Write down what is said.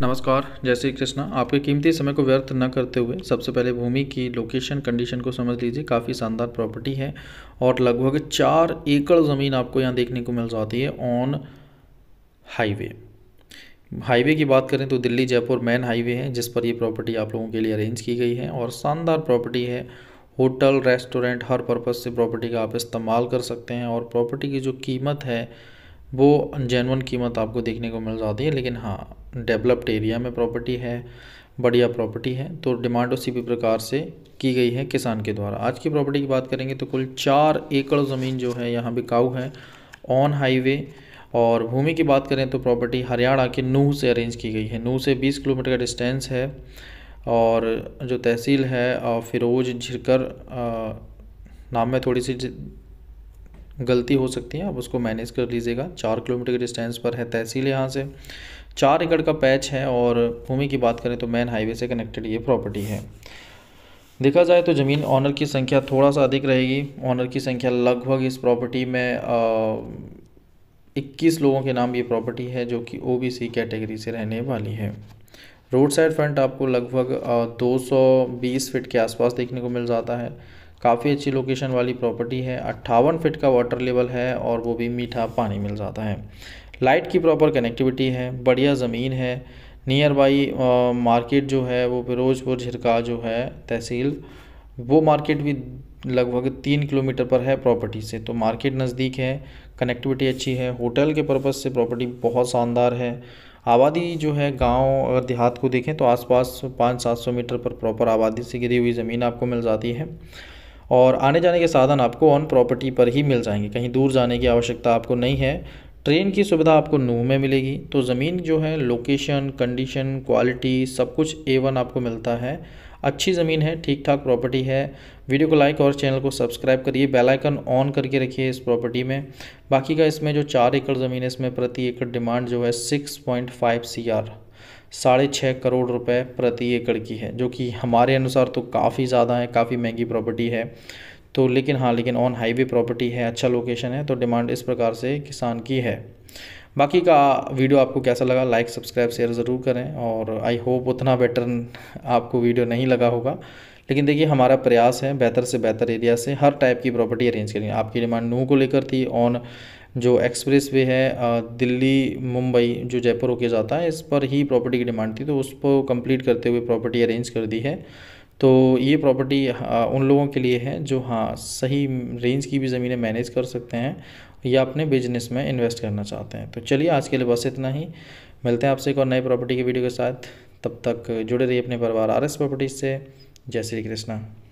नमस्कार जय श्री कृष्णा आपके कीमती समय को व्यर्थ न करते हुए सबसे पहले भूमि की लोकेशन कंडीशन को समझ लीजिए काफ़ी शानदार प्रॉपर्टी है और लगभग चार एकड़ ज़मीन आपको यहाँ देखने को मिल जाती है ऑन हाईवे हाईवे की बात करें तो दिल्ली जयपुर मेन हाईवे है जिस पर ये प्रॉपर्टी आप लोगों के लिए अरेंज की गई है और शानदार प्रॉपर्टी है होटल रेस्टोरेंट हर पर्पज़ से प्रॉपर्टी का आप इस्तेमाल कर सकते हैं और प्रॉपर्टी की जो कीमत है वो जेनवन कीमत आपको देखने को मिल जाती है लेकिन हाँ डेवलप्ड एरिया में प्रॉपर्टी है बढ़िया प्रॉपर्टी है तो डिमांड उसी भी प्रकार से की गई है किसान के द्वारा आज की प्रॉपर्टी की बात करेंगे तो कुल चार एकड़ ज़मीन जो है यहाँ बिकाऊ है ऑन हाईवे और भूमि की बात करें तो प्रॉपर्टी हरियाणा के नूह से अरेंज की गई है नूह से 20 किलोमीटर का डिस्टेंस है और जो तहसील है फिरोज झिरकर नाम में थोड़ी सी गलती हो सकती है आप उसको मैनेज कर लीजिएगा चार किलोमीटर के डिस्टेंस पर है तहसील यहाँ से चार एकड़ का पैच है और भूमि की बात करें तो मेन हाईवे से कनेक्टेड ये प्रॉपर्टी है देखा जाए तो ज़मीन ऑनर की संख्या थोड़ा सा अधिक रहेगी ऑनर की संख्या लगभग इस प्रॉपर्टी में आ, 21 लोगों के नाम ये प्रॉपर्टी है जो कि ओ बी सी कैटेगरी से रहने वाली है रोड साइड फ्रंट आपको लगभग 220 फीट के आसपास देखने को मिल जाता है काफ़ी अच्छी लोकेशन वाली प्रॉपर्टी है अट्ठावन फिट का वाटर लेवल है और वो भी मीठा पानी मिल जाता है लाइट की प्रॉपर कनेक्टिविटी है बढ़िया ज़मीन है नियर बाई मार्केट जो है वो फिरोजपुर झिरका जो है तहसील वो मार्केट भी लगभग तीन किलोमीटर पर है प्रॉपर्टी से तो मार्केट नज़दीक है कनेक्टिविटी अच्छी है होटल के पर्पज़ से प्रॉपर्टी बहुत शानदार है आबादी जो है गांव अगर देहात को देखें तो आसपास पाँच सात सौ मीटर पर प्रॉपर आबादी से गिरी हुई ज़मीन आपको मिल जाती है और आने जाने के साधन आपको ऑन प्रॉपर्टी पर ही मिल जाएंगे कहीं दूर जाने की आवश्यकता आपको नहीं है ट्रेन की सुविधा आपको नूह में मिलेगी तो ज़मीन जो है लोकेशन कंडीशन क्वालिटी सब कुछ ए वन आपको मिलता है अच्छी ज़मीन है ठीक ठाक प्रॉपर्टी है वीडियो को लाइक और चैनल को सब्सक्राइब करिए बेल आइकन ऑन करके रखिए इस प्रॉपर्टी में बाकी का इसमें जो चार एकड़ ज़मीन है इसमें प्रति एकड़ डिमांड जो है six point five C R साढ़े छः करोड़ रुपए प्रति एकड़ की है जो कि हमारे अनुसार तो काफ़ी ज़्यादा है काफ़ी महंगी प्रॉपर्टी है तो लेकिन हाँ लेकिन ऑन हाईवे प्रॉपर्टी है अच्छा लोकेशन है तो डिमांड इस प्रकार से किसान की है बाकी का वीडियो आपको कैसा लगा लाइक सब्सक्राइब शेयर ज़रूर करें और आई होप उतना बेटर आपको वीडियो नहीं लगा होगा लेकिन देखिए हमारा प्रयास है बेहतर से बेहतर एरिया से हर टाइप की प्रॉपर्टी अरेंज करेंगे आपकी डिमांड नू को लेकर थी ऑन जो एक्सप्रेस वे है दिल्ली मुंबई जो जयपुर होके जाता है इस पर ही प्रॉपर्टी की डिमांड थी तो उसको कंप्लीट करते हुए प्रॉपर्टी अरेंज कर दी है तो ये प्रॉपर्टी उन लोगों के लिए है जो हाँ सही रेंज की भी ज़मीनें मैनेज कर सकते हैं या अपने बिजनेस में इन्वेस्ट करना चाहते हैं तो चलिए आज के लिए बस इतना ही मिलते हैं आपसे एक और नए प्रॉपर्टी के वीडियो के साथ तब तक जुड़े रहिए अपने परिवार आर एस प्रॉपर्टीज से जय श्री कृष्णा